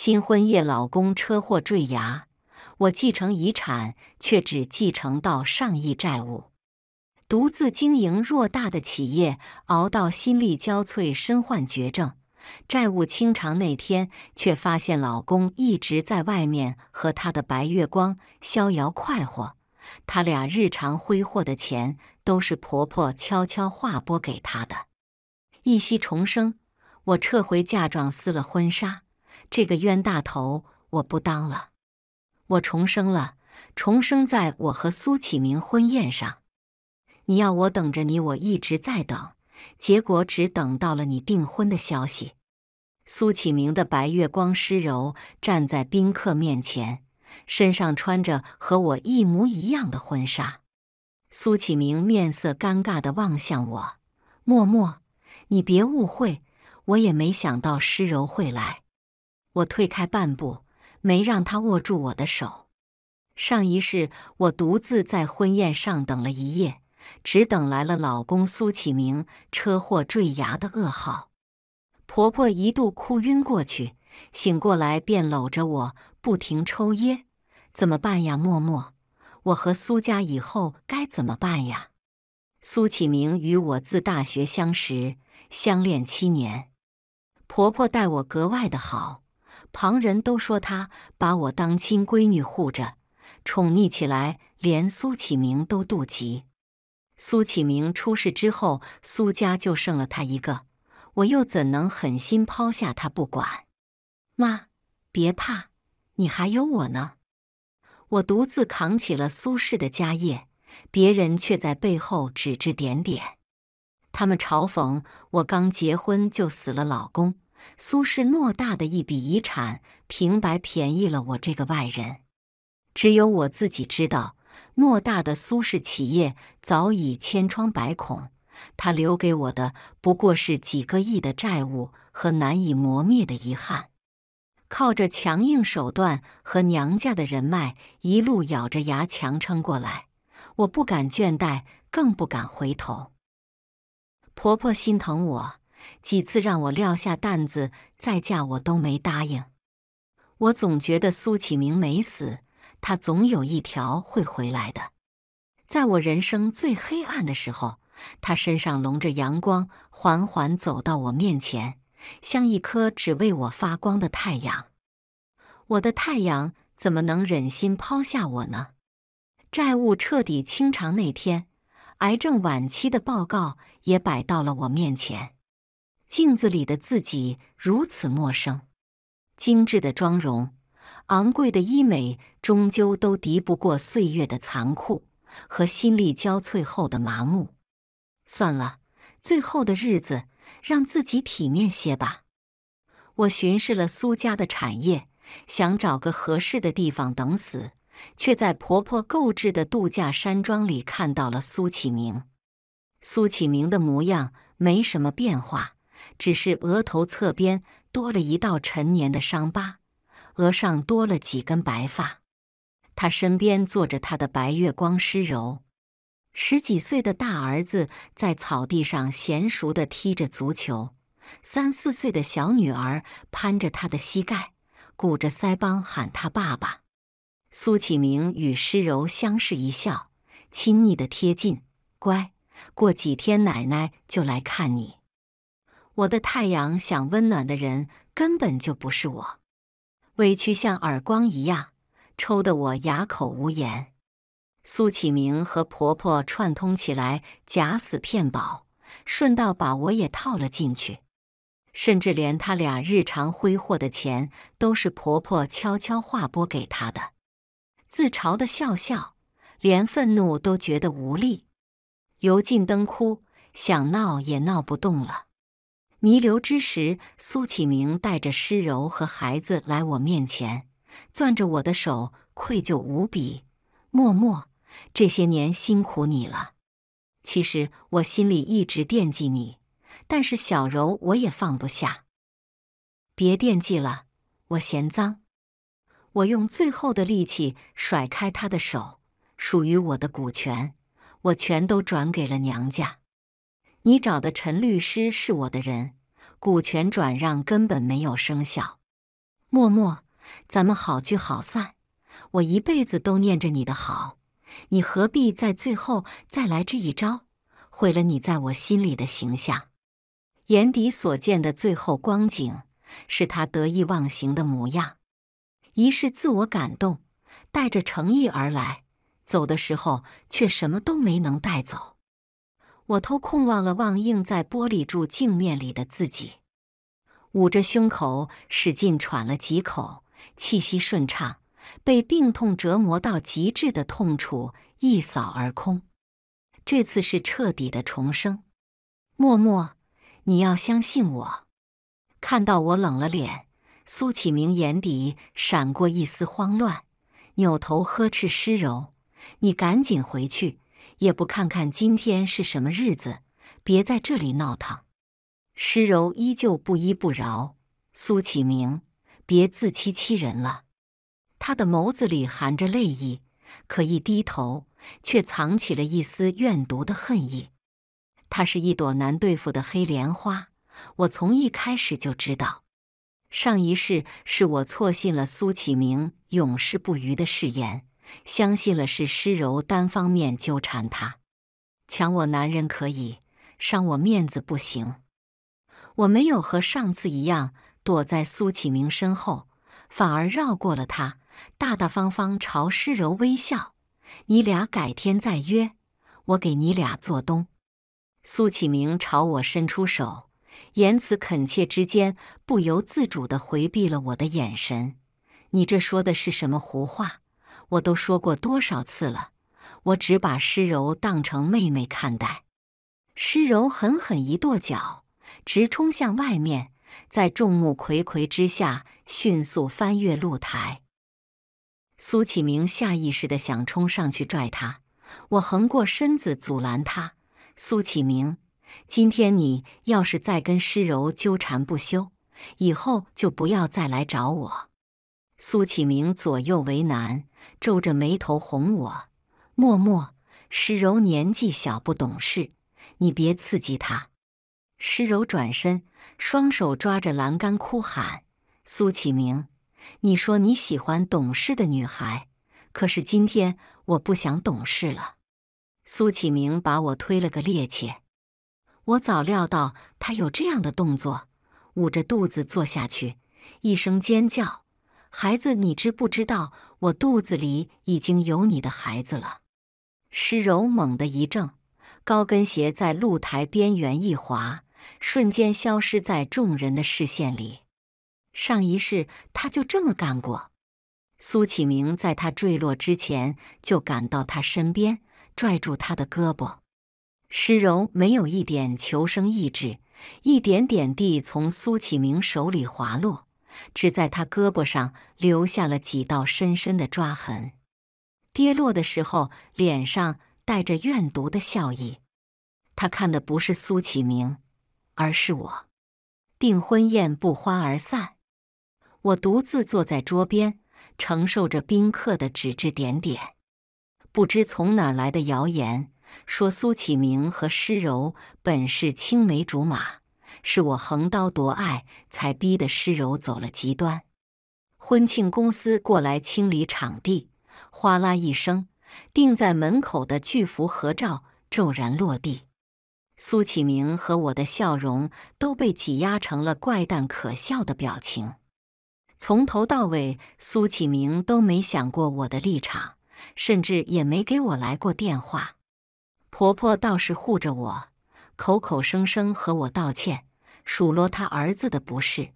新婚夜，老公车祸坠崖，我继承遗产，却只继承到上亿债务。独自经营偌大的企业，熬到心力交瘁，身患绝症。债务清偿那天，却发现老公一直在外面和他的白月光逍遥快活。他俩日常挥霍的钱，都是婆婆悄悄划拨给他的。一夕重生，我撤回嫁妆，撕了婚纱。这个冤大头我不当了，我重生了，重生在我和苏启明婚宴上。你要我等着你，我一直在等，结果只等到了你订婚的消息。苏启明的白月光诗柔站在宾客面前，身上穿着和我一模一样的婚纱。苏启明面色尴尬的望向我，默默，你别误会，我也没想到诗柔会来。我退开半步，没让他握住我的手。上一世，我独自在婚宴上等了一夜，只等来了老公苏启明车祸坠崖的噩耗。婆婆一度哭晕过去，醒过来便搂着我不停抽噎：“怎么办呀，默默？我和苏家以后该怎么办呀？”苏启明与我自大学相识，相恋七年，婆婆待我格外的好。旁人都说他把我当亲闺女护着，宠溺起来，连苏启明都妒忌。苏启明出事之后，苏家就剩了他一个，我又怎能狠心抛下他不管？妈，别怕，你还有我呢。我独自扛起了苏氏的家业，别人却在背后指指点点。他们嘲讽我刚结婚就死了老公。苏氏偌大的一笔遗产，平白便宜了我这个外人。只有我自己知道，偌大的苏氏企业早已千疮百孔，他留给我的不过是几个亿的债务和难以磨灭的遗憾。靠着强硬手段和娘家的人脉，一路咬着牙强撑过来。我不敢倦怠，更不敢回头。婆婆心疼我。几次让我撂下担子再嫁，我都没答应。我总觉得苏启明没死，他总有一条会回来的。在我人生最黑暗的时候，他身上笼着阳光，缓缓走到我面前，像一颗只为我发光的太阳。我的太阳怎么能忍心抛下我呢？债务彻底清偿那天，癌症晚期的报告也摆到了我面前。镜子里的自己如此陌生，精致的妆容、昂贵的医美，终究都敌不过岁月的残酷和心力交瘁后的麻木。算了，最后的日子让自己体面些吧。我巡视了苏家的产业，想找个合适的地方等死，却在婆婆购置的度假山庄里看到了苏启明。苏启明的模样没什么变化。只是额头侧边多了一道陈年的伤疤，额上多了几根白发。他身边坐着他的白月光诗柔，十几岁的大儿子在草地上娴熟地踢着足球，三四岁的小女儿攀着他的膝盖，鼓着腮帮喊他爸爸。苏启明与施柔相视一笑，亲昵的贴近：“乖，过几天奶奶就来看你。”我的太阳想温暖的人根本就不是我，委屈像耳光一样抽得我哑口无言。苏启明和婆婆串通起来假死骗保，顺道把我也套了进去，甚至连他俩日常挥霍的钱都是婆婆悄悄划拨给他的。自嘲的笑笑，连愤怒都觉得无力，油尽灯枯，想闹也闹不动了。弥留之时，苏启明带着诗柔和孩子来我面前，攥着我的手，愧疚无比，默默：“这些年辛苦你了。”其实我心里一直惦记你，但是小柔我也放不下。别惦记了，我嫌脏。我用最后的力气甩开他的手。属于我的股权，我全都转给了娘家。你找的陈律师是我的人，股权转让根本没有生效。默默，咱们好聚好散。我一辈子都念着你的好，你何必在最后再来这一招，毁了你在我心里的形象？眼底所见的最后光景，是他得意忘形的模样。一是自我感动，带着诚意而来，走的时候却什么都没能带走。我偷空望了望映在玻璃柱镜面里的自己，捂着胸口使劲喘了几口，气息顺畅，被病痛折磨到极致的痛楚一扫而空。这次是彻底的重生。默默，你要相信我。看到我冷了脸，苏启明眼底闪过一丝慌乱，扭头呵斥施柔：“你赶紧回去。”也不看看今天是什么日子，别在这里闹腾。施柔依旧不依不饶。苏启明，别自欺欺人了。他的眸子里含着泪意，可一低头，却藏起了一丝怨毒的恨意。他是一朵难对付的黑莲花，我从一开始就知道。上一世是我错信了苏启明永世不渝的誓言。相信了是施柔单方面纠缠他，抢我男人可以，伤我面子不行。我没有和上次一样躲在苏启明身后，反而绕过了他，大大方方朝施柔微笑。你俩改天再约，我给你俩做东。苏启明朝我伸出手，言辞恳切之间，不由自主的回避了我的眼神。你这说的是什么胡话？我都说过多少次了，我只把诗柔当成妹妹看待。诗柔狠狠一跺脚，直冲向外面，在众目睽睽之下迅速翻越露台。苏启明下意识的想冲上去拽他，我横过身子阻拦他。苏启明，今天你要是再跟诗柔纠缠不休，以后就不要再来找我。苏启明左右为难。皱着眉头哄我：“默默，诗柔年纪小，不懂事，你别刺激她。”诗柔转身，双手抓着栏杆哭喊：“苏启明，你说你喜欢懂事的女孩，可是今天我不想懂事了。”苏启明把我推了个趔趄，我早料到他有这样的动作，捂着肚子坐下去，一声尖叫。孩子，你知不知道我肚子里已经有你的孩子了？施柔猛地一怔，高跟鞋在露台边缘一滑，瞬间消失在众人的视线里。上一世他就这么干过。苏启明在他坠落之前就赶到他身边，拽住他的胳膊。施柔没有一点求生意志，一点点地从苏启明手里滑落。只在他胳膊上留下了几道深深的抓痕，跌落的时候脸上带着怨毒的笑意。他看的不是苏启明，而是我。订婚宴不欢而散，我独自坐在桌边，承受着宾客的指指点点。不知从哪来的谣言说苏启明和施柔本是青梅竹马。是我横刀夺爱，才逼得施柔走了极端。婚庆公司过来清理场地，哗啦一声，定在门口的巨幅合照骤然落地，苏启明和我的笑容都被挤压成了怪诞可笑的表情。从头到尾，苏启明都没想过我的立场，甚至也没给我来过电话。婆婆倒是护着我，口口声声和我道歉。数落他儿子的不是。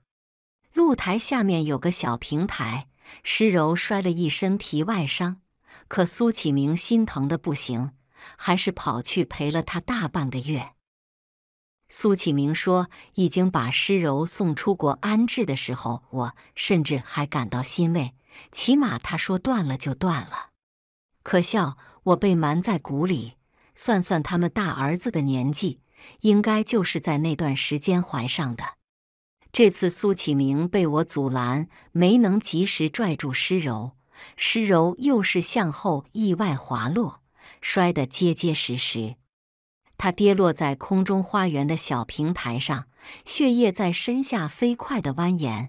露台下面有个小平台，施柔摔了一身皮外伤，可苏启明心疼的不行，还是跑去陪了他大半个月。苏启明说：“已经把施柔送出国安置的时候，我甚至还感到欣慰，起码他说断了就断了。可笑，我被瞒在鼓里。算算他们大儿子的年纪。”应该就是在那段时间怀上的。这次苏启明被我阻拦，没能及时拽住施柔，施柔又是向后意外滑落，摔得结结实实。他跌落在空中花园的小平台上，血液在身下飞快地蜿蜒，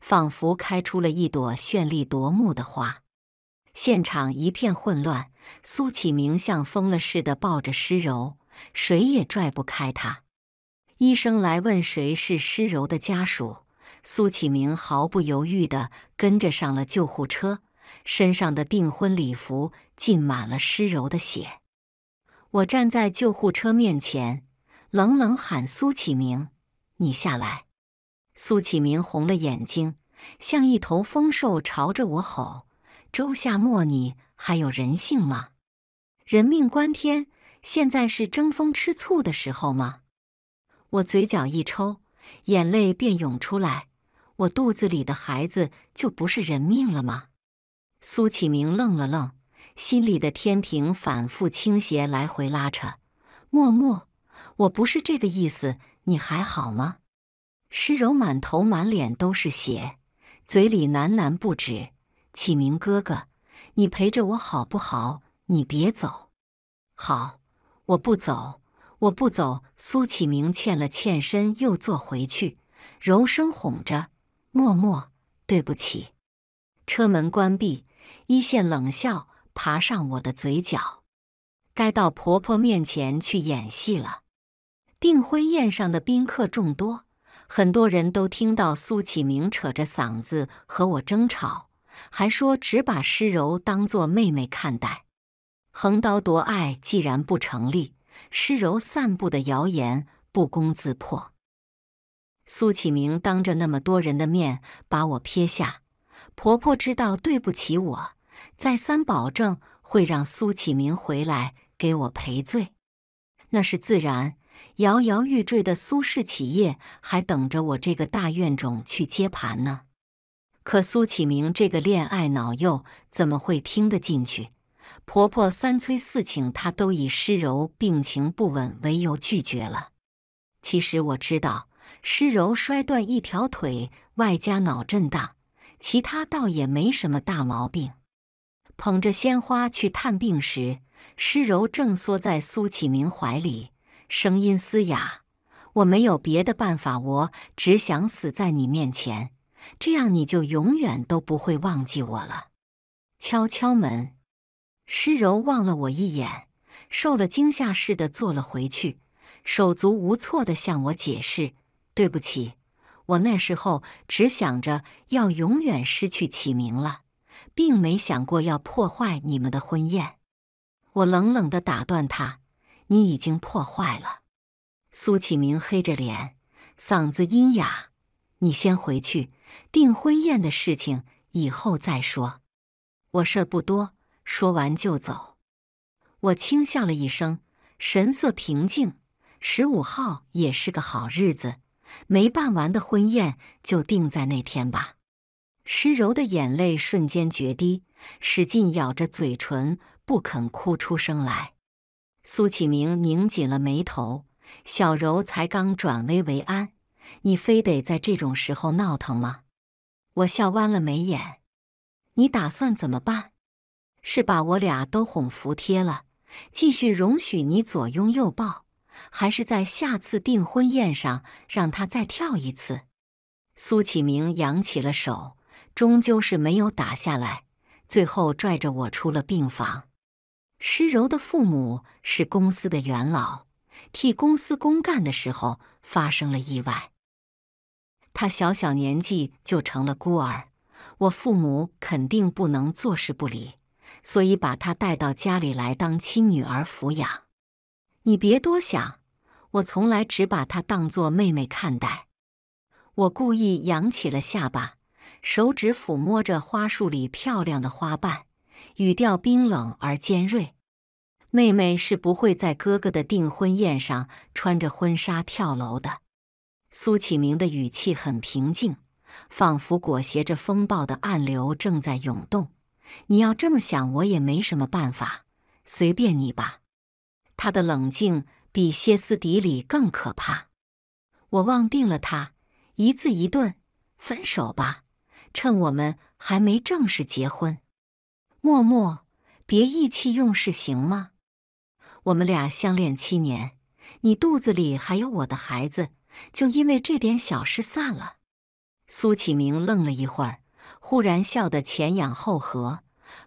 仿佛开出了一朵绚丽夺目的花。现场一片混乱，苏启明像疯了似的抱着施柔。谁也拽不开他。医生来问谁是施柔的家属，苏启明毫不犹豫地跟着上了救护车。身上的订婚礼服浸满了施柔的血。我站在救护车面前，冷冷喊：“苏启明，你下来！”苏启明红了眼睛，像一头疯兽，朝着我吼：“周夏沫，你还有人性吗？人命关天！”现在是争风吃醋的时候吗？我嘴角一抽，眼泪便涌出来。我肚子里的孩子就不是人命了吗？苏启明愣了愣，心里的天平反复倾斜，来回拉扯。默默，我不是这个意思。你还好吗？施柔满头满脸都是血，嘴里喃喃不止：“启明哥哥，你陪着我好不好？你别走。”好。我不走，我不走。苏启明欠了欠身，又坐回去，柔声哄着：“默默，对不起。”车门关闭，一线冷笑爬上我的嘴角。该到婆婆面前去演戏了。订婚宴上的宾客众多，很多人都听到苏启明扯着嗓子和我争吵，还说只把施柔当做妹妹看待。横刀夺爱既然不成立，施柔散布的谣言不攻自破。苏启明当着那么多人的面把我撇下，婆婆知道对不起我，再三保证会让苏启明回来给我赔罪。那是自然，摇摇欲坠的苏氏企业还等着我这个大怨种去接盘呢。可苏启明这个恋爱脑又怎么会听得进去？婆婆三催四请，她都以施柔病情不稳为由拒绝了。其实我知道，施柔摔断一条腿，外加脑震荡，其他倒也没什么大毛病。捧着鲜花去探病时，施柔正缩在苏启明怀里，声音嘶哑：“我没有别的办法，我只想死在你面前，这样你就永远都不会忘记我了。”敲敲门。施柔望了我一眼，受了惊吓似的坐了回去，手足无措地向我解释：“对不起，我那时候只想着要永远失去启明了，并没想过要破坏你们的婚宴。”我冷冷地打断他：“你已经破坏了。”苏启明黑着脸，嗓子阴哑：“你先回去，订婚宴的事情以后再说。我事儿不多。”说完就走，我轻笑了一声，神色平静。十五号也是个好日子，没办完的婚宴就定在那天吧。诗柔的眼泪瞬间决堤，使劲咬着嘴唇，不肯哭出声来。苏启明拧紧了眉头，小柔才刚转危为安，你非得在这种时候闹腾吗？我笑弯了眉眼，你打算怎么办？是把我俩都哄服帖了，继续容许你左拥右抱，还是在下次订婚宴上让他再跳一次？苏启明扬起了手，终究是没有打下来，最后拽着我出了病房。施柔的父母是公司的元老，替公司公干的时候发生了意外，他小小年纪就成了孤儿，我父母肯定不能坐视不理。所以把她带到家里来当亲女儿抚养，你别多想，我从来只把她当作妹妹看待。我故意扬起了下巴，手指抚摸着花束里漂亮的花瓣，语调冰冷而尖锐。妹妹是不会在哥哥的订婚宴上穿着婚纱跳楼的。苏启明的语气很平静，仿佛裹挟着风暴的暗流正在涌动。你要这么想，我也没什么办法，随便你吧。他的冷静比歇斯底里更可怕。我忘定了他，一字一顿：“分手吧，趁我们还没正式结婚。”默默，别意气用事，行吗？我们俩相恋七年，你肚子里还有我的孩子，就因为这点小事散了。苏启明愣了一会儿。忽然笑得前仰后合，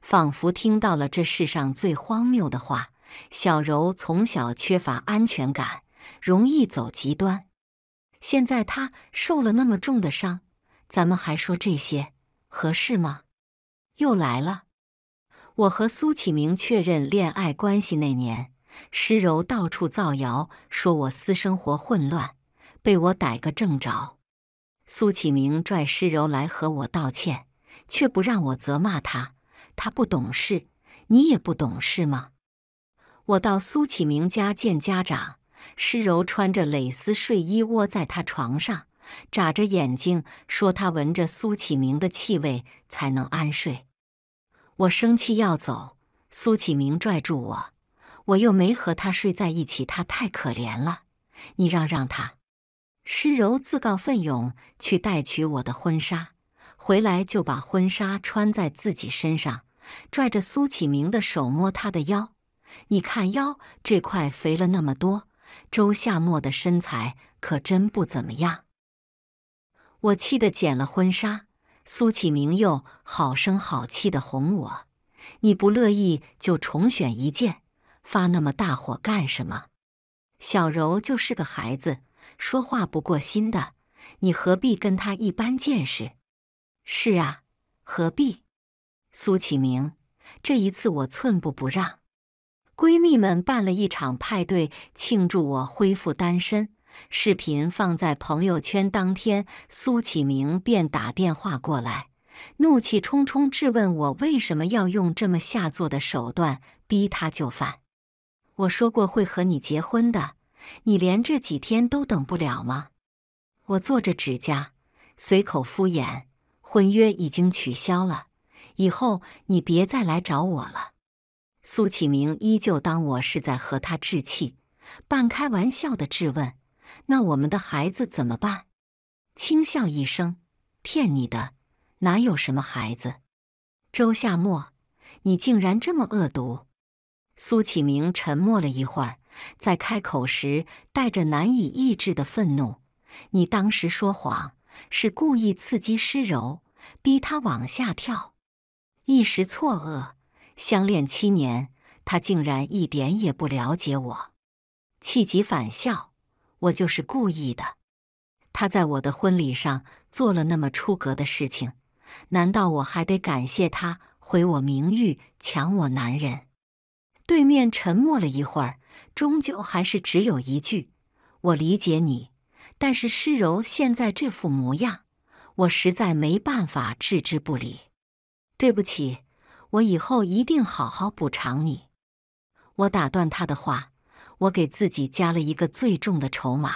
仿佛听到了这世上最荒谬的话。小柔从小缺乏安全感，容易走极端。现在她受了那么重的伤，咱们还说这些合适吗？又来了！我和苏启明确认恋爱关系那年，施柔到处造谣，说我私生活混乱，被我逮个正着。苏启明拽施柔来和我道歉。却不让我责骂他，他不懂事，你也不懂事吗？我到苏启明家见家长，施柔穿着蕾丝睡衣窝在他床上，眨着眼睛说：“他闻着苏启明的气味才能安睡。”我生气要走，苏启明拽住我，我又没和他睡在一起，他太可怜了，你让让他。施柔自告奋勇去带取我的婚纱。回来就把婚纱穿在自己身上，拽着苏启明的手摸他的腰，你看腰这块肥了那么多。周夏沫的身材可真不怎么样。我气得剪了婚纱，苏启明又好声好气的哄我：“你不乐意就重选一件，发那么大火干什么？小柔就是个孩子，说话不过心的，你何必跟他一般见识？”是啊，何必？苏启明，这一次我寸步不让。闺蜜们办了一场派对庆祝我恢复单身，视频放在朋友圈。当天，苏启明便打电话过来，怒气冲冲质问我为什么要用这么下作的手段逼他就范。我说过会和你结婚的，你连这几天都等不了吗？我做着指甲，随口敷衍。婚约已经取消了，以后你别再来找我了。苏启明依旧当我是在和他置气，半开玩笑的质问：“那我们的孩子怎么办？”轻笑一声：“骗你的，哪有什么孩子？”周夏沫，你竟然这么恶毒！苏启明沉默了一会儿，在开口时带着难以抑制的愤怒：“你当时说谎。”是故意刺激施柔，逼他往下跳。一时错愕，相恋七年，他竟然一点也不了解我。气急反笑，我就是故意的。他在我的婚礼上做了那么出格的事情，难道我还得感谢他毁我名誉、抢我男人？对面沉默了一会儿，终究还是只有一句：“我理解你。”但是诗柔现在这副模样，我实在没办法置之不理。对不起，我以后一定好好补偿你。我打断他的话，我给自己加了一个最重的筹码。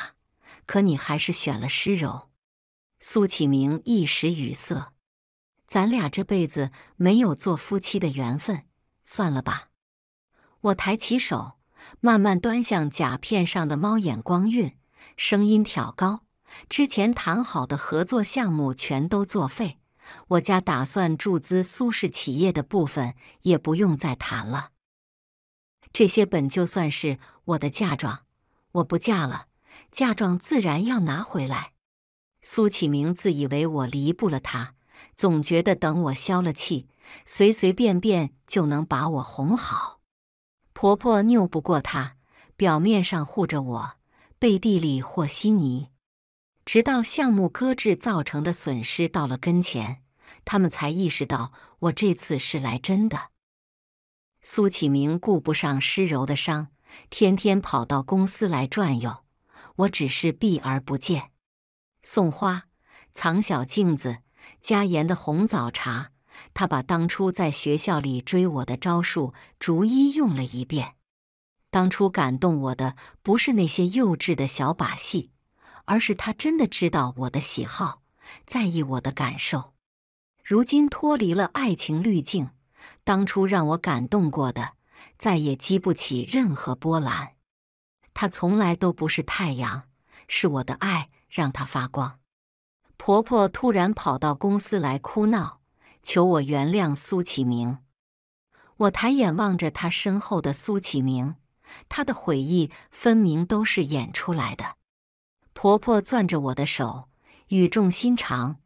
可你还是选了诗柔。苏启明一时语塞。咱俩这辈子没有做夫妻的缘分，算了吧。我抬起手，慢慢端向甲片上的猫眼光晕。声音挑高，之前谈好的合作项目全都作废。我家打算注资苏氏企业的部分也不用再谈了。这些本就算是我的嫁妆，我不嫁了，嫁妆自然要拿回来。苏启明自以为我离不了他，总觉得等我消了气，随随便便就能把我哄好。婆婆拗不过他，表面上护着我。背地里和稀泥，直到项目搁置造成的损失到了跟前，他们才意识到我这次是来真的。苏启明顾不上施柔的伤，天天跑到公司来转悠。我只是避而不见，送花、藏小镜子、加盐的红枣茶，他把当初在学校里追我的招数逐一用了一遍。当初感动我的不是那些幼稚的小把戏，而是他真的知道我的喜好，在意我的感受。如今脱离了爱情滤镜，当初让我感动过的再也激不起任何波澜。他从来都不是太阳，是我的爱让他发光。婆婆突然跑到公司来哭闹，求我原谅苏启明。我抬眼望着她身后的苏启明。他的悔意分明都是演出来的。婆婆攥着我的手，语重心长：“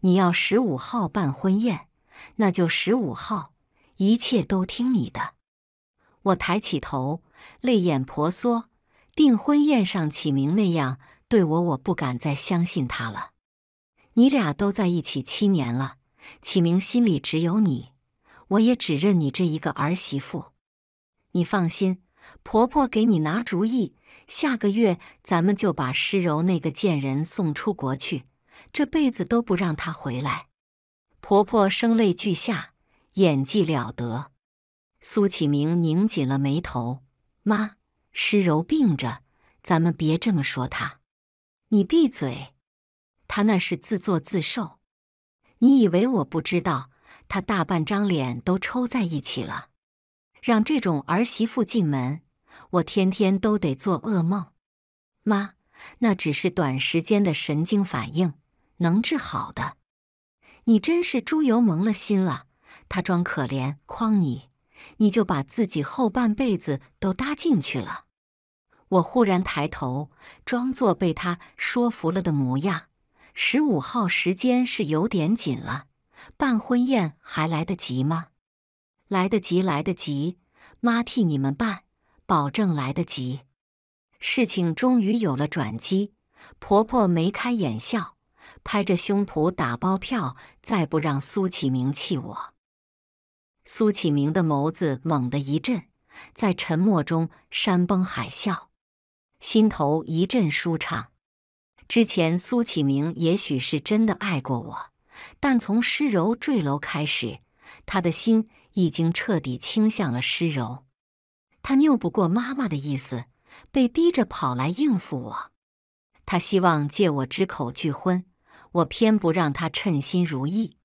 你要十五号办婚宴，那就十五号，一切都听你的。”我抬起头，泪眼婆娑。订婚宴上，启明那样对我，我不敢再相信他了。你俩都在一起七年了，启明心里只有你，我也只认你这一个儿媳妇。你放心。婆婆给你拿主意，下个月咱们就把施柔那个贱人送出国去，这辈子都不让她回来。婆婆声泪俱下，演技了得。苏启明拧紧了眉头：“妈，施柔病着，咱们别这么说她。”你闭嘴，她那是自作自受。你以为我不知道，她大半张脸都抽在一起了。让这种儿媳妇进门，我天天都得做噩梦。妈，那只是短时间的神经反应，能治好的。你真是猪油蒙了心了，他装可怜诓你，你就把自己后半辈子都搭进去了。我忽然抬头，装作被他说服了的模样。十五号时间是有点紧了，办婚宴还来得及吗？来得及，来得及，妈替你们办，保证来得及。事情终于有了转机，婆婆眉开眼笑，拍着胸脯打包票，再不让苏启明气我。苏启明的眸子猛地一震，在沉默中山崩海啸，心头一阵舒畅。之前苏启明也许是真的爱过我，但从施柔坠楼开始，他的心。已经彻底倾向了施柔，他拗不过妈妈的意思，被逼着跑来应付我。他希望借我之口拒婚，我偏不让他称心如意。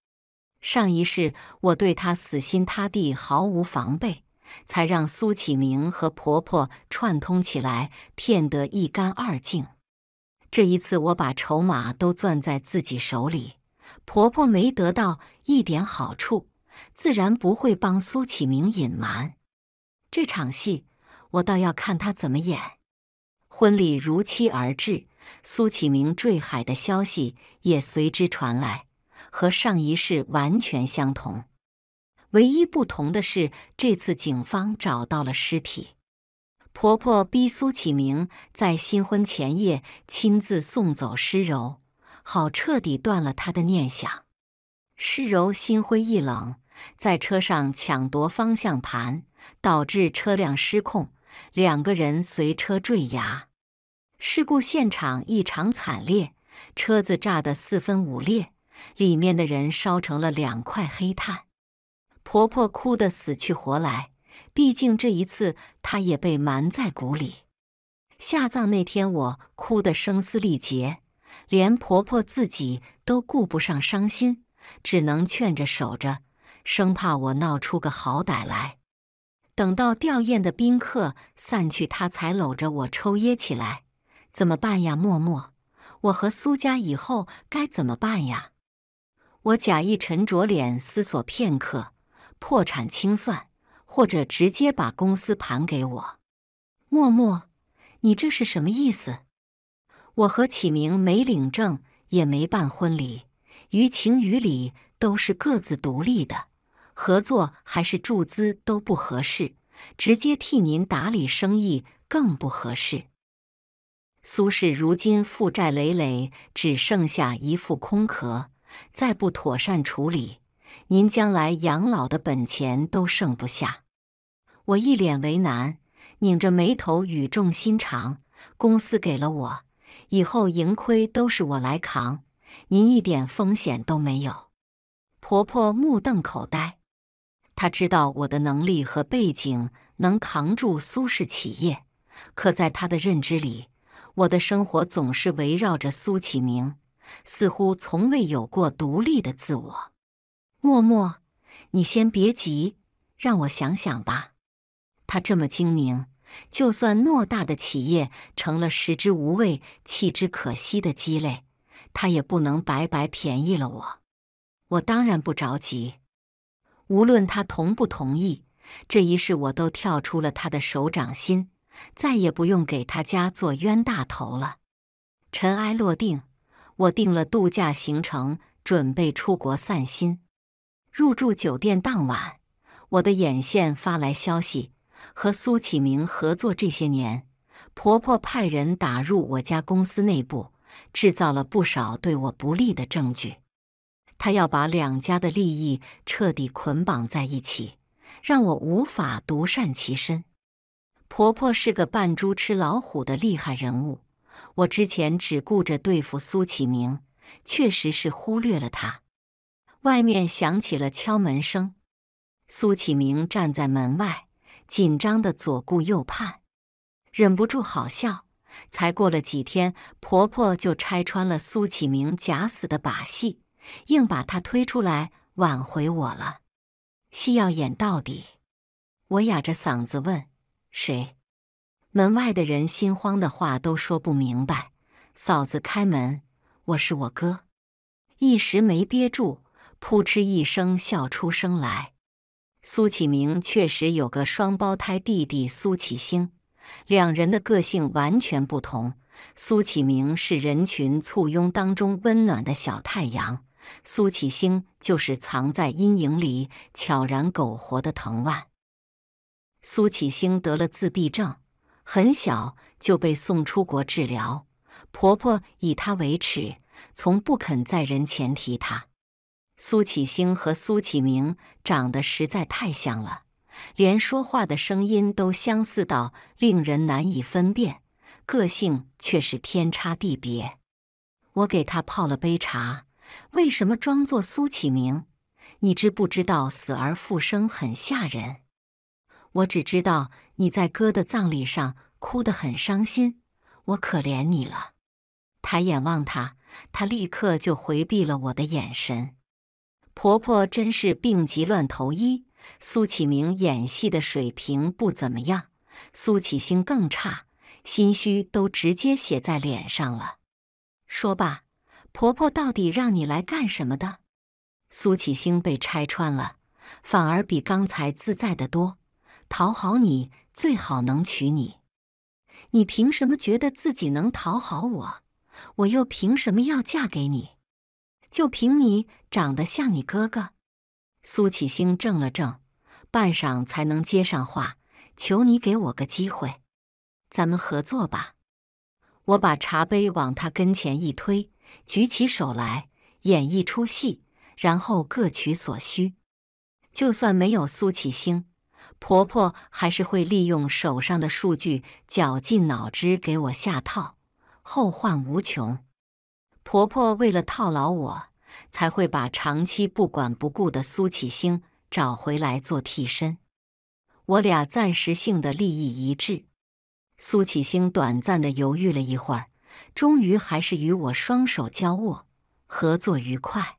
上一世我对他死心塌地，毫无防备，才让苏启明和婆婆串通起来骗得一干二净。这一次我把筹码都攥在自己手里，婆婆没得到一点好处。自然不会帮苏启明隐瞒这场戏，我倒要看他怎么演。婚礼如期而至，苏启明坠海的消息也随之传来，和上一世完全相同。唯一不同的是，这次警方找到了尸体。婆婆逼苏启明在新婚前夜亲自送走施柔，好彻底断了他的念想。施柔心灰意冷。在车上抢夺方向盘，导致车辆失控，两个人随车坠崖。事故现场异常惨烈，车子炸得四分五裂，里面的人烧成了两块黑炭。婆婆哭得死去活来，毕竟这一次她也被瞒在鼓里。下葬那天，我哭得声嘶力竭，连婆婆自己都顾不上伤心，只能劝着守着。生怕我闹出个好歹来。等到吊唁的宾客散去，他才搂着我抽噎起来。怎么办呀，默默？我和苏家以后该怎么办呀？我假意沉着脸，思索片刻：破产清算，或者直接把公司盘给我。默默，你这是什么意思？我和启明没领证，也没办婚礼，于情于理都是各自独立的。合作还是注资都不合适，直接替您打理生意更不合适。苏氏如今负债累累，只剩下一副空壳，再不妥善处理，您将来养老的本钱都剩不下。我一脸为难，拧着眉头，语重心长：“公司给了我，以后盈亏都是我来扛，您一点风险都没有。”婆婆目瞪口呆。他知道我的能力和背景能扛住苏氏企业，可在他的认知里，我的生活总是围绕着苏启明，似乎从未有过独立的自我。默默，你先别急，让我想想吧。他这么精明，就算偌大的企业成了食之无味、弃之可惜的鸡肋，他也不能白白便宜了我。我当然不着急。无论他同不同意，这一世我都跳出了他的手掌心，再也不用给他家做冤大头了。尘埃落定，我定了度假行程，准备出国散心。入住酒店当晚，我的眼线发来消息：和苏启明合作这些年，婆婆派人打入我家公司内部，制造了不少对我不利的证据。她要把两家的利益彻底捆绑在一起，让我无法独善其身。婆婆是个扮猪吃老虎的厉害人物，我之前只顾着对付苏启明，确实是忽略了她。外面响起了敲门声，苏启明站在门外，紧张的左顾右盼，忍不住好笑。才过了几天，婆婆就拆穿了苏启明假死的把戏。硬把他推出来挽回我了，戏要演到底。我哑着嗓子问：“谁？”门外的人心慌的话都说不明白。嫂子开门，我是我哥。一时没憋住，扑哧一声笑出声来。苏启明确实有个双胞胎弟弟苏启兴，两人的个性完全不同。苏启明是人群簇拥当中温暖的小太阳。苏启兴就是藏在阴影里悄然苟活的藤蔓。苏启兴得了自闭症，很小就被送出国治疗。婆婆以他为耻，从不肯在人前提他。苏启兴和苏启明长得实在太像了，连说话的声音都相似到令人难以分辨，个性却是天差地别。我给他泡了杯茶。为什么装作苏启明？你知不知道死而复生很吓人？我只知道你在哥的葬礼上哭得很伤心，我可怜你了。抬眼望他，他立刻就回避了我的眼神。婆婆真是病急乱投医。苏启明演戏的水平不怎么样，苏启兴更差，心虚都直接写在脸上了。说罢。婆婆到底让你来干什么的？苏启星被拆穿了，反而比刚才自在的多。讨好你，最好能娶你。你凭什么觉得自己能讨好我？我又凭什么要嫁给你？就凭你长得像你哥哥？苏启星怔了怔，半晌才能接上话：“求你给我个机会，咱们合作吧。”我把茶杯往他跟前一推。举起手来，演一出戏，然后各取所需。就算没有苏启星，婆婆还是会利用手上的数据绞尽脑汁给我下套，后患无穷。婆婆为了套牢我，才会把长期不管不顾的苏启星找回来做替身。我俩暂时性的利益一致。苏启星短暂的犹豫了一会儿。终于还是与我双手交握，合作愉快。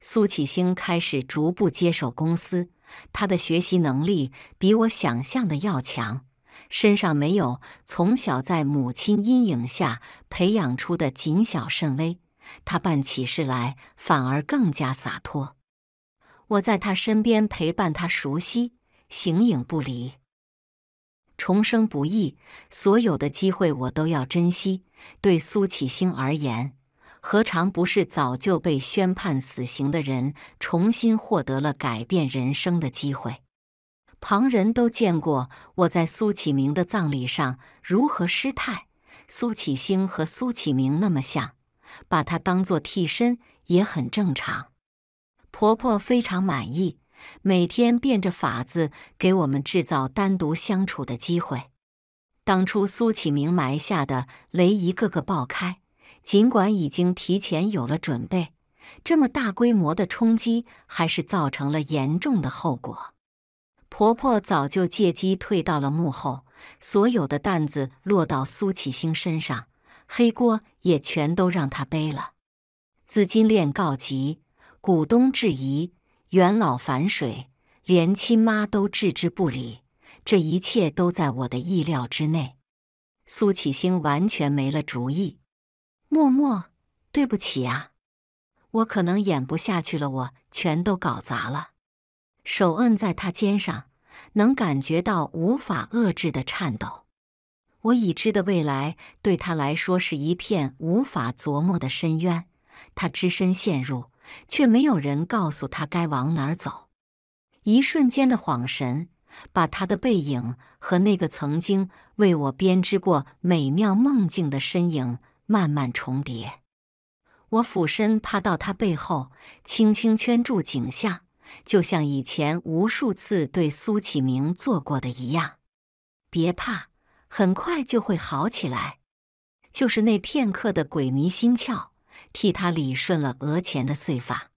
苏启兴开始逐步接手公司，他的学习能力比我想象的要强，身上没有从小在母亲阴影下培养出的谨小慎微，他办起事来反而更加洒脱。我在他身边陪伴他熟悉，形影不离。重生不易，所有的机会我都要珍惜。对苏启星而言，何尝不是早就被宣判死刑的人重新获得了改变人生的机会？旁人都见过我在苏启明的葬礼上如何失态。苏启星和苏启明那么像，把他当做替身也很正常。婆婆非常满意。每天变着法子给我们制造单独相处的机会。当初苏启明埋下的雷一个个爆开，尽管已经提前有了准备，这么大规模的冲击还是造成了严重的后果。婆婆早就借机退到了幕后，所有的担子落到苏启星身上，黑锅也全都让他背了。资金链告急，股东质疑。元老反水，连亲妈都置之不理，这一切都在我的意料之内。苏启星完全没了主意，默默，对不起啊，我可能演不下去了，我全都搞砸了。手摁在他肩上，能感觉到无法遏制的颤抖。我已知的未来对他来说是一片无法琢磨的深渊，他只身陷入。却没有人告诉他该往哪儿走。一瞬间的恍神，把他的背影和那个曾经为我编织过美妙梦境的身影慢慢重叠。我俯身趴到他背后，轻轻圈住景象，就像以前无数次对苏启明做过的一样。别怕，很快就会好起来。就是那片刻的鬼迷心窍。替他理顺了额前的碎发，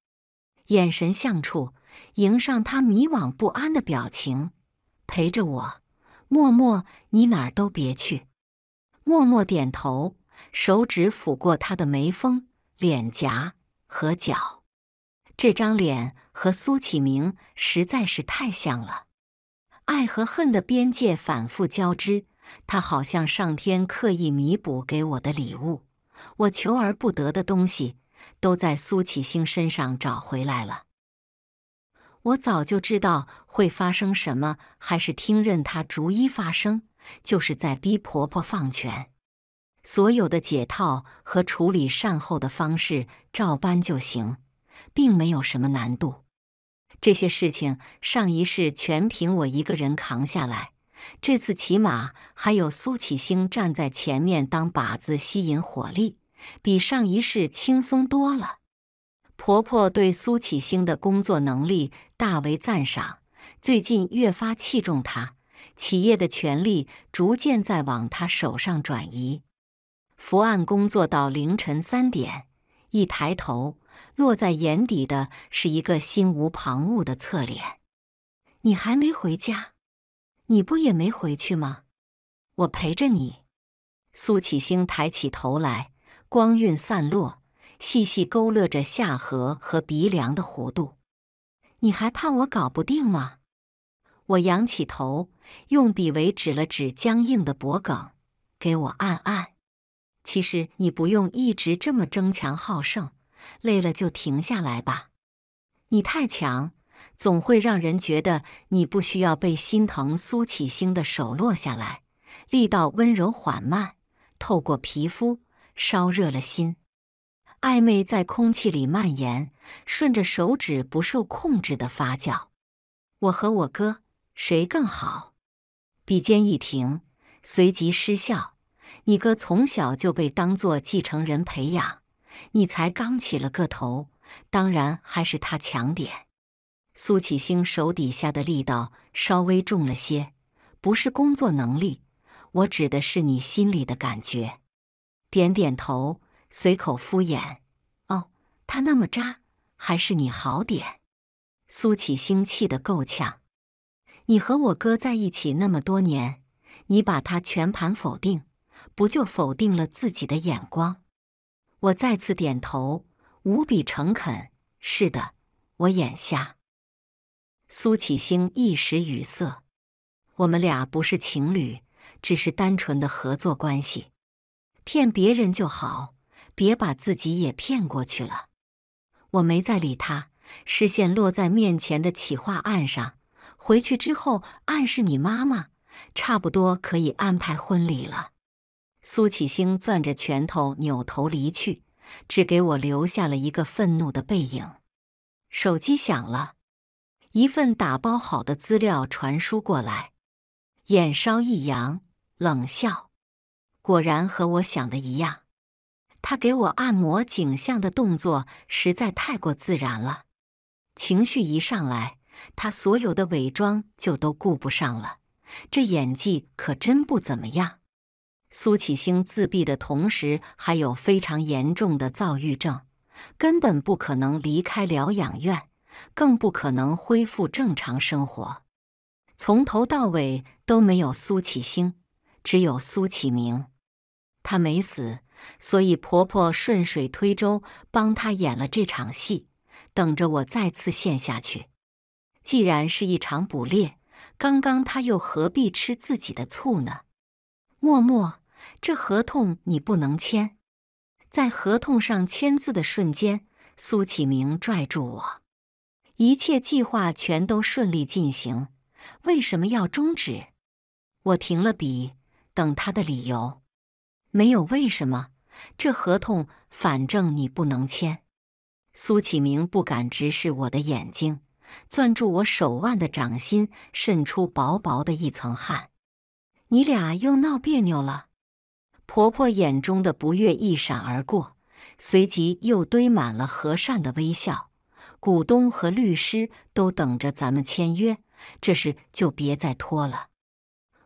眼神相处，迎上他迷惘不安的表情，陪着我，默默，你哪儿都别去。默默点头，手指抚过他的眉峰、脸颊和脚。这张脸和苏启明实在是太像了，爱和恨的边界反复交织，他好像上天刻意弥补给我的礼物。我求而不得的东西，都在苏启星身上找回来了。我早就知道会发生什么，还是听任他逐一发生，就是在逼婆婆放权。所有的解套和处理善后的方式照搬就行，并没有什么难度。这些事情上一世全凭我一个人扛下来。这次骑马还有苏启星站在前面当靶子吸引火力，比上一世轻松多了。婆婆对苏启星的工作能力大为赞赏，最近越发器重他，企业的权力逐渐在往他手上转移。伏案工作到凌晨三点，一抬头，落在眼底的是一个心无旁骛的侧脸。你还没回家？你不也没回去吗？我陪着你。苏启星抬起头来，光晕散落，细细勾勒着下颌和鼻梁的弧度。你还怕我搞不定吗？我仰起头，用笔尾指了指僵硬的脖梗，给我按按。其实你不用一直这么争强好胜，累了就停下来吧。你太强。总会让人觉得你不需要被心疼。苏启星的手落下来，力道温柔缓慢，透过皮肤烧热了心。暧昧在空气里蔓延，顺着手指不受控制的发酵。我和我哥谁更好？笔尖一停，随即失笑。你哥从小就被当做继承人培养，你才刚起了个头，当然还是他强点。苏启兴手底下的力道稍微重了些，不是工作能力，我指的是你心里的感觉。点点头，随口敷衍。哦，他那么渣，还是你好点。苏启兴气得够呛。你和我哥在一起那么多年，你把他全盘否定，不就否定了自己的眼光？我再次点头，无比诚恳。是的，我眼瞎。苏启星一时语塞，我们俩不是情侣，只是单纯的合作关系。骗别人就好，别把自己也骗过去了。我没再理他，视线落在面前的企划案上。回去之后，暗示你妈妈，差不多可以安排婚礼了。苏启星攥着拳头扭头离去，只给我留下了一个愤怒的背影。手机响了。一份打包好的资料传输过来，眼梢一扬，冷笑。果然和我想的一样，他给我按摩颈项的动作实在太过自然了。情绪一上来，他所有的伪装就都顾不上了。这演技可真不怎么样。苏启星自闭的同时，还有非常严重的躁郁症，根本不可能离开疗养院。更不可能恢复正常生活，从头到尾都没有苏启星，只有苏启明。他没死，所以婆婆顺水推舟帮他演了这场戏，等着我再次陷下去。既然是一场捕猎，刚刚他又何必吃自己的醋呢？默默，这合同你不能签。在合同上签字的瞬间，苏启明拽住我。一切计划全都顺利进行，为什么要终止？我停了笔，等他的理由。没有为什么，这合同反正你不能签。苏启明不敢直视我的眼睛，攥住我手腕的掌心渗出薄薄的一层汗。你俩又闹别扭了？婆婆眼中的不悦一闪而过，随即又堆满了和善的微笑。股东和律师都等着咱们签约，这事就别再拖了。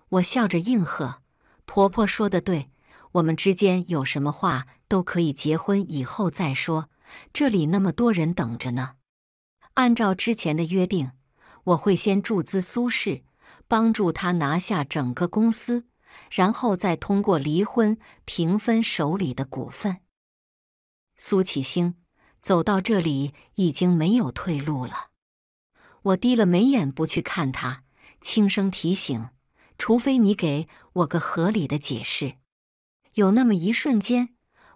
我笑着应和：“婆婆说的对，我们之间有什么话都可以结婚以后再说。这里那么多人等着呢。”按照之前的约定，我会先注资苏氏，帮助他拿下整个公司，然后再通过离婚平分手里的股份。苏启兴。走到这里已经没有退路了，我低了眉眼不去看他，轻声提醒：“除非你给我个合理的解释。”有那么一瞬间，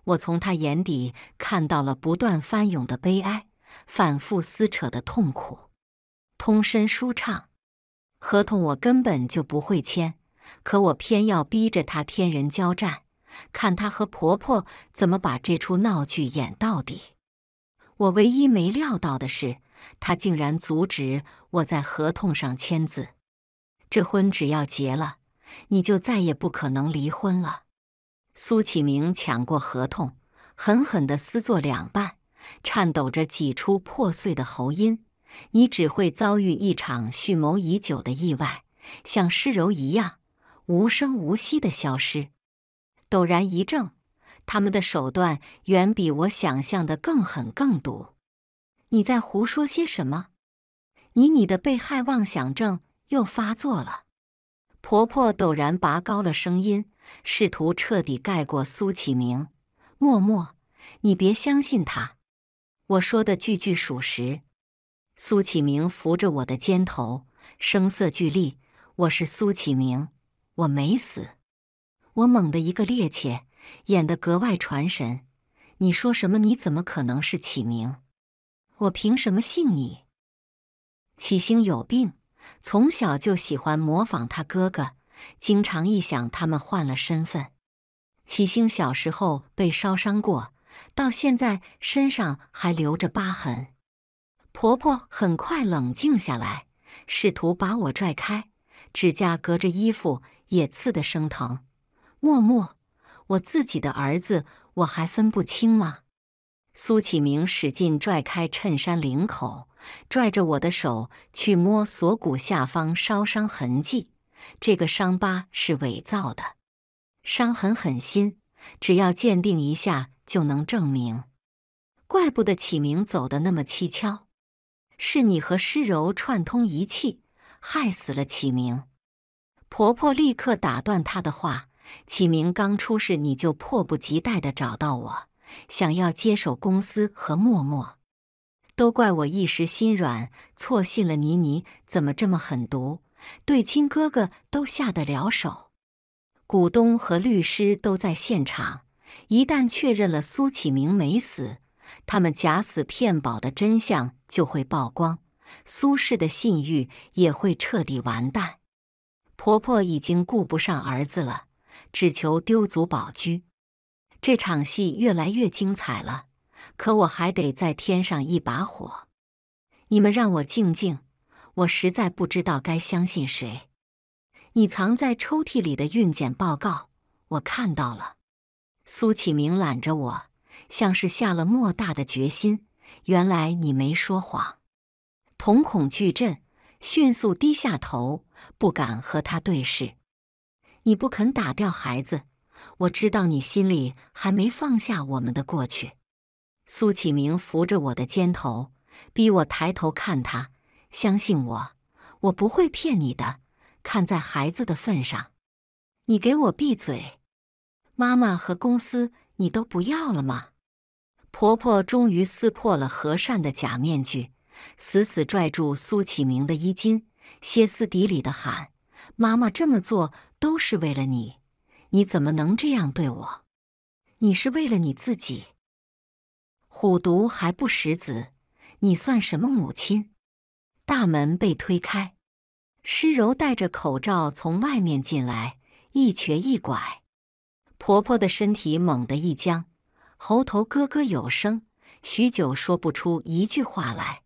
我从他眼底看到了不断翻涌的悲哀，反复撕扯的痛苦。通身舒畅，合同我根本就不会签，可我偏要逼着他天人交战，看他和婆婆怎么把这出闹剧演到底。我唯一没料到的是，他竟然阻止我在合同上签字。这婚只要结了，你就再也不可能离婚了。苏启明抢过合同，狠狠地撕作两半，颤抖着挤出破碎的喉音：“你只会遭遇一场蓄谋已久的意外，像诗柔一样，无声无息地消失。”陡然一怔。他们的手段远比我想象的更狠、更毒。你在胡说些什么？你你的被害妄想症又发作了？婆婆陡然拔高了声音，试图彻底盖过苏启明。默默，你别相信他，我说的句句属实。苏启明扶着我的肩头，声色俱厉：“我是苏启明，我没死。”我猛地一个趔趄。演得格外传神。你说什么？你怎么可能是启明？我凭什么信你？启星有病，从小就喜欢模仿他哥哥，经常一想他们换了身份。启星小时候被烧伤过，到现在身上还留着疤痕。婆婆很快冷静下来，试图把我拽开，指甲隔着衣服也刺得生疼。默默。我自己的儿子，我还分不清吗？苏启明使劲拽开衬衫领口，拽着我的手去摸锁骨下方烧伤痕迹。这个伤疤是伪造的，伤痕很新，只要鉴定一下就能证明。怪不得启明走得那么蹊跷，是你和诗柔串通一气，害死了启明。婆婆立刻打断他的话。启明刚出事，你就迫不及待地找到我，想要接手公司和默默。都怪我一时心软，错信了你。你怎么这么狠毒？对亲哥哥都下得了手？股东和律师都在现场，一旦确认了苏启明没死，他们假死骗保的真相就会曝光，苏氏的信誉也会彻底完蛋。婆婆已经顾不上儿子了。只求丢卒保车。这场戏越来越精彩了。可我还得再添上一把火。你们让我静静，我实在不知道该相信谁。你藏在抽屉里的孕检报告，我看到了。苏启明揽着我，像是下了莫大的决心。原来你没说谎。瞳孔巨震，迅速低下头，不敢和他对视。你不肯打掉孩子，我知道你心里还没放下我们的过去。苏启明扶着我的肩头，逼我抬头看他。相信我，我不会骗你的。看在孩子的份上，你给我闭嘴！妈妈和公司你都不要了吗？婆婆终于撕破了和善的假面具，死死拽住苏启明的衣襟，歇斯底里的喊。妈妈这么做都是为了你，你怎么能这样对我？你是为了你自己。虎毒还不食子，你算什么母亲？大门被推开，施柔戴着口罩从外面进来，一瘸一拐。婆婆的身体猛地一僵，喉头咯咯有声，许久说不出一句话来。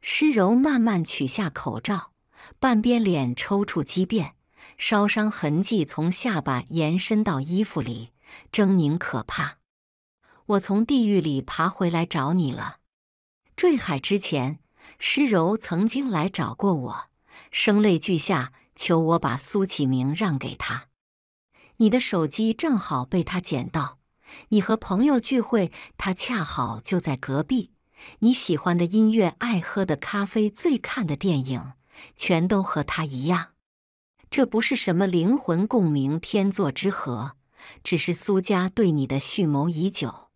施柔慢慢取下口罩。半边脸抽搐畸变，烧伤痕迹从下巴延伸到衣服里，狰狞可怕。我从地狱里爬回来找你了。坠海之前，诗柔曾经来找过我，声泪俱下，求我把苏启明让给她。你的手机正好被他捡到，你和朋友聚会，他恰好就在隔壁。你喜欢的音乐，爱喝的咖啡，最看的电影。全都和他一样，这不是什么灵魂共鸣、天作之合，只是苏家对你的蓄谋已久。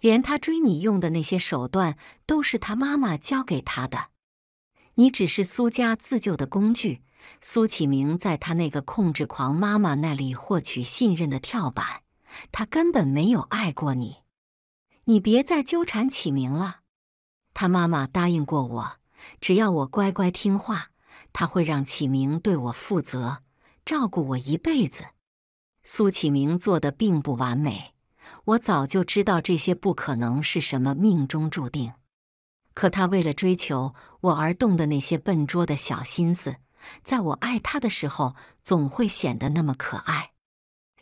连他追你用的那些手段，都是他妈妈教给他的。你只是苏家自救的工具，苏启明在他那个控制狂妈妈那里获取信任的跳板。他根本没有爱过你。你别再纠缠启明了。他妈妈答应过我。只要我乖乖听话，他会让启明对我负责，照顾我一辈子。苏启明做的并不完美，我早就知道这些不可能是什么命中注定。可他为了追求我而动的那些笨拙的小心思，在我爱他的时候，总会显得那么可爱。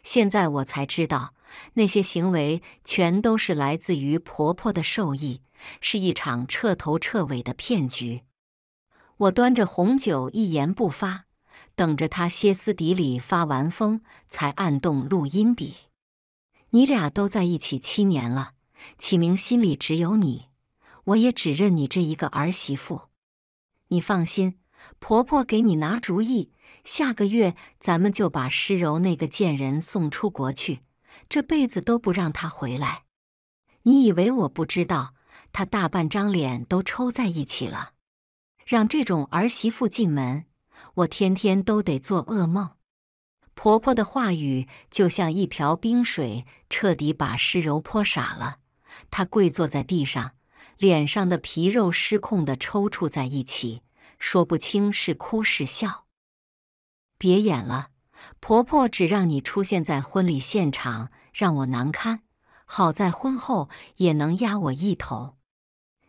现在我才知道，那些行为全都是来自于婆婆的授意。是一场彻头彻尾的骗局。我端着红酒，一言不发，等着他歇斯底里发完疯，才按动录音笔。你俩都在一起七年了，启明心里只有你，我也只认你这一个儿媳妇。你放心，婆婆给你拿主意。下个月咱们就把施柔那个贱人送出国去，这辈子都不让她回来。你以为我不知道？她大半张脸都抽在一起了，让这种儿媳妇进门，我天天都得做噩梦。婆婆的话语就像一瓢冰水，彻底把施柔泼傻了。她跪坐在地上，脸上的皮肉失控的抽搐在一起，说不清是哭是笑。别演了，婆婆只让你出现在婚礼现场，让我难堪。好在婚后也能压我一头。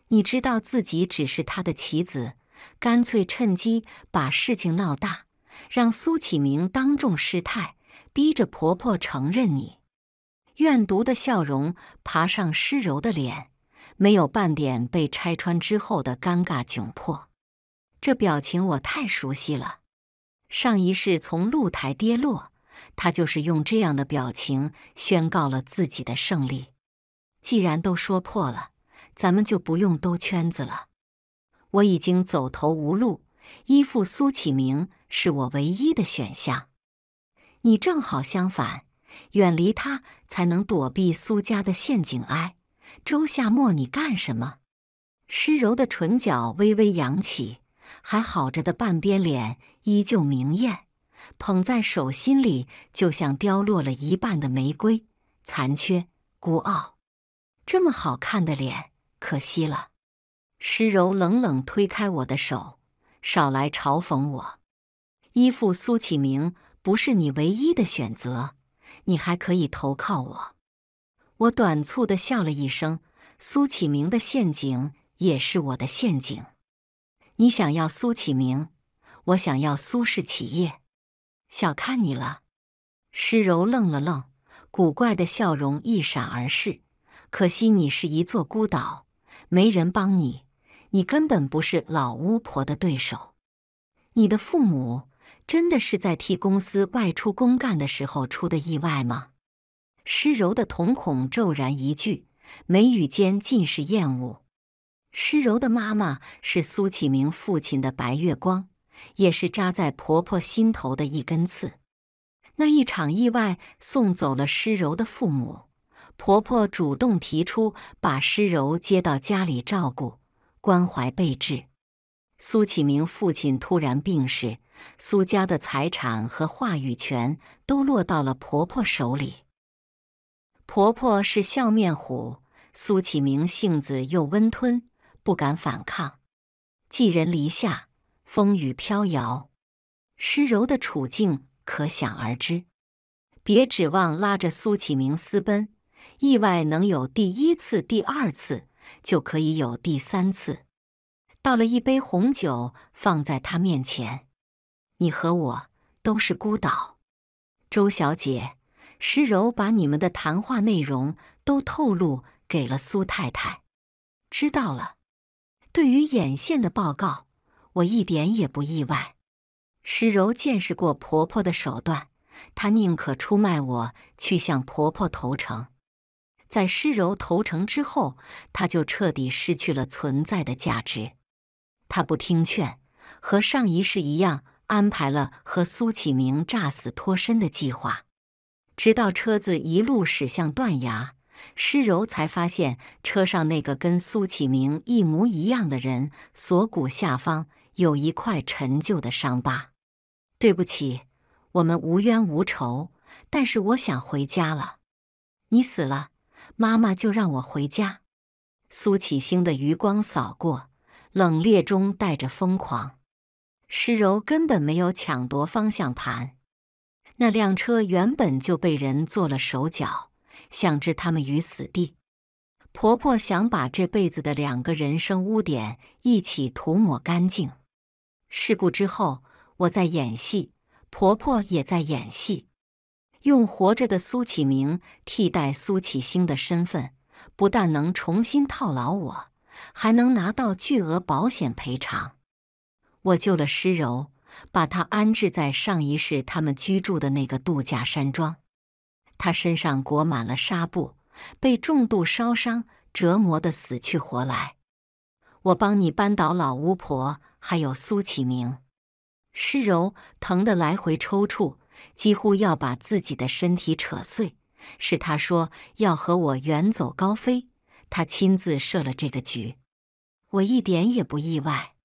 你知道自己只是他的棋子，干脆趁机把事情闹大，让苏启明当众失态，逼着婆婆承认你。怨毒的笑容爬上施柔的脸，没有半点被拆穿之后的尴尬窘迫。这表情我太熟悉了，上一世从露台跌落，他就是用这样的表情宣告了自己的胜利。既然都说破了。咱们就不用兜圈子了，我已经走投无路，依附苏启明是我唯一的选项。你正好相反，远离他才能躲避苏家的陷阱。哎，周夏末，你干什么？湿柔的唇角微微扬起，还好着的半边脸依旧明艳，捧在手心里就像凋落了一半的玫瑰，残缺孤傲。这么好看的脸。可惜了，诗柔冷冷推开我的手，少来嘲讽我。依附苏启明不是你唯一的选择，你还可以投靠我。我短促的笑了一声，苏启明的陷阱也是我的陷阱。你想要苏启明，我想要苏氏企业，小看你了。施柔愣了愣，古怪的笑容一闪而逝。可惜你是一座孤岛。没人帮你，你根本不是老巫婆的对手。你的父母真的是在替公司外出公干的时候出的意外吗？施柔的瞳孔骤然一聚，眉宇间尽是厌恶。施柔的妈妈是苏启明父亲的白月光，也是扎在婆婆心头的一根刺。那一场意外送走了施柔的父母。婆婆主动提出把施柔接到家里照顾，关怀备至。苏启明父亲突然病逝，苏家的财产和话语权都落到了婆婆手里。婆婆是笑面虎，苏启明性子又温吞，不敢反抗，寄人篱下，风雨飘摇。施柔的处境可想而知。别指望拉着苏启明私奔。意外能有第一次，第二次就可以有第三次。倒了一杯红酒放在他面前。你和我都是孤岛，周小姐，石柔把你们的谈话内容都透露给了苏太太。知道了。对于眼线的报告，我一点也不意外。石柔见识过婆婆的手段，她宁可出卖我，去向婆婆投诚。在施柔投诚之后，他就彻底失去了存在的价值。他不听劝，和上一世一样，安排了和苏启明诈死脱身的计划。直到车子一路驶向断崖，施柔才发现车上那个跟苏启明一模一样的人，锁骨下方有一块陈旧的伤疤。对不起，我们无冤无仇，但是我想回家了。你死了。妈妈就让我回家。苏启兴的余光扫过，冷冽中带着疯狂。施柔根本没有抢夺方向盘，那辆车原本就被人做了手脚，想置他们于死地。婆婆想把这辈子的两个人生污点一起涂抹干净。事故之后，我在演戏，婆婆也在演戏。用活着的苏启明替代苏启星的身份，不但能重新套牢我，还能拿到巨额保险赔偿。我救了施柔，把她安置在上一世他们居住的那个度假山庄。她身上裹满了纱布，被重度烧伤折磨得死去活来。我帮你扳倒老巫婆，还有苏启明。施柔疼得来回抽搐。几乎要把自己的身体扯碎。是他说要和我远走高飞，他亲自设了这个局，我一点也不意外。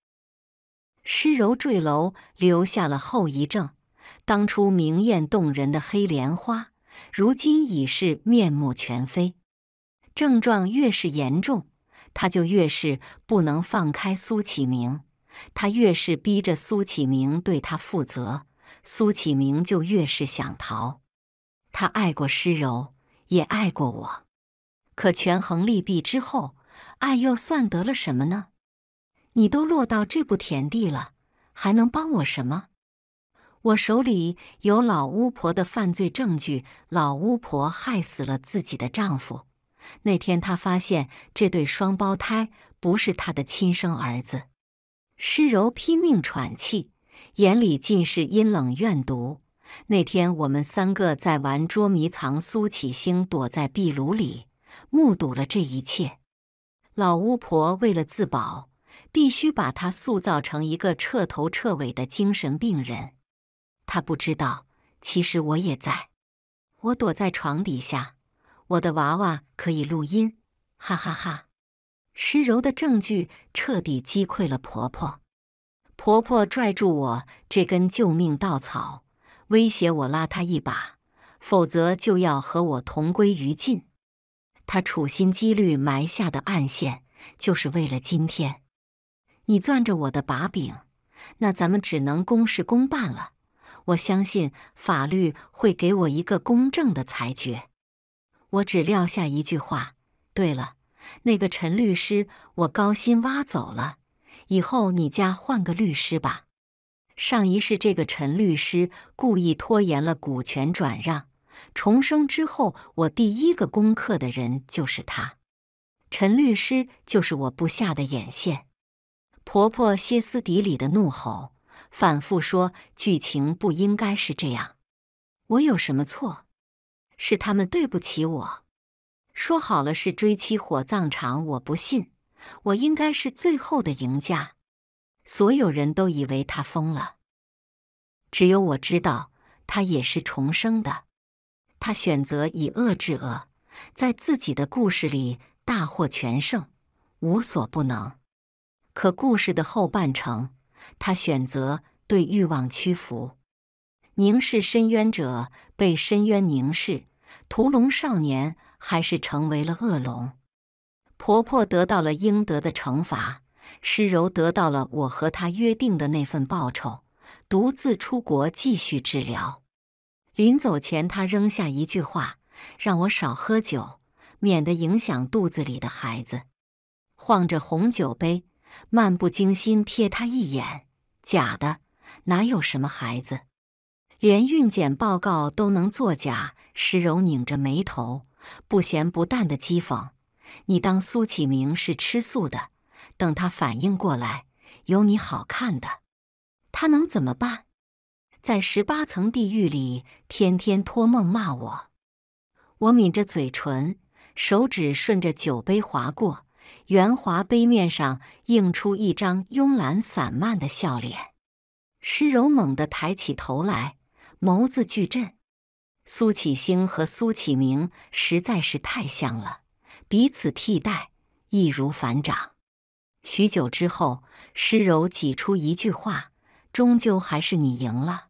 施柔坠楼留下了后遗症，当初明艳动人的黑莲花，如今已是面目全非。症状越是严重，他就越是不能放开苏启明，他越是逼着苏启明对他负责。苏启明就越是想逃，他爱过诗柔，也爱过我，可权衡利弊之后，爱又算得了什么呢？你都落到这步田地了，还能帮我什么？我手里有老巫婆的犯罪证据，老巫婆害死了自己的丈夫。那天她发现这对双胞胎不是她的亲生儿子。施柔拼命喘气。眼里尽是阴冷怨毒。那天我们三个在玩捉迷藏，苏启星躲在壁炉里，目睹了这一切。老巫婆为了自保，必须把她塑造成一个彻头彻尾的精神病人。她不知道，其实我也在，我躲在床底下，我的娃娃可以录音，哈哈哈。石柔的证据彻底击溃了婆婆。婆婆拽住我这根救命稻草，威胁我拉她一把，否则就要和我同归于尽。她处心积虑埋下的暗线，就是为了今天。你攥着我的把柄，那咱们只能公事公办了。我相信法律会给我一个公正的裁决。我只撂下一句话：对了，那个陈律师，我高薪挖走了。以后你家换个律师吧。上一世这个陈律师故意拖延了股权转让，重生之后我第一个攻克的人就是他。陈律师就是我不下的眼线。婆婆歇斯底里的怒吼，反复说剧情不应该是这样。我有什么错？是他们对不起我。说好了是追妻火葬场，我不信。我应该是最后的赢家，所有人都以为他疯了，只有我知道他也是重生的。他选择以恶制恶，在自己的故事里大获全胜，无所不能。可故事的后半程，他选择对欲望屈服，凝视深渊者被深渊凝视，屠龙少年还是成为了恶龙。婆婆得到了应得的惩罚，诗柔得到了我和她约定的那份报酬，独自出国继续治疗。临走前，她扔下一句话，让我少喝酒，免得影响肚子里的孩子。晃着红酒杯，漫不经心瞥她一眼，假的，哪有什么孩子？连孕检报告都能作假。诗柔拧着眉头，不咸不淡的讥讽。你当苏启明是吃素的？等他反应过来，有你好看的。他能怎么办？在十八层地狱里天天托梦骂我。我抿着嘴唇，手指顺着酒杯划过圆滑杯面上，映出一张慵懒散漫的笑脸。施柔猛地抬起头来，眸子巨震。苏启星和苏启明实在是太像了。彼此替代，易如反掌。许久之后，诗柔挤出一句话：“终究还是你赢了。”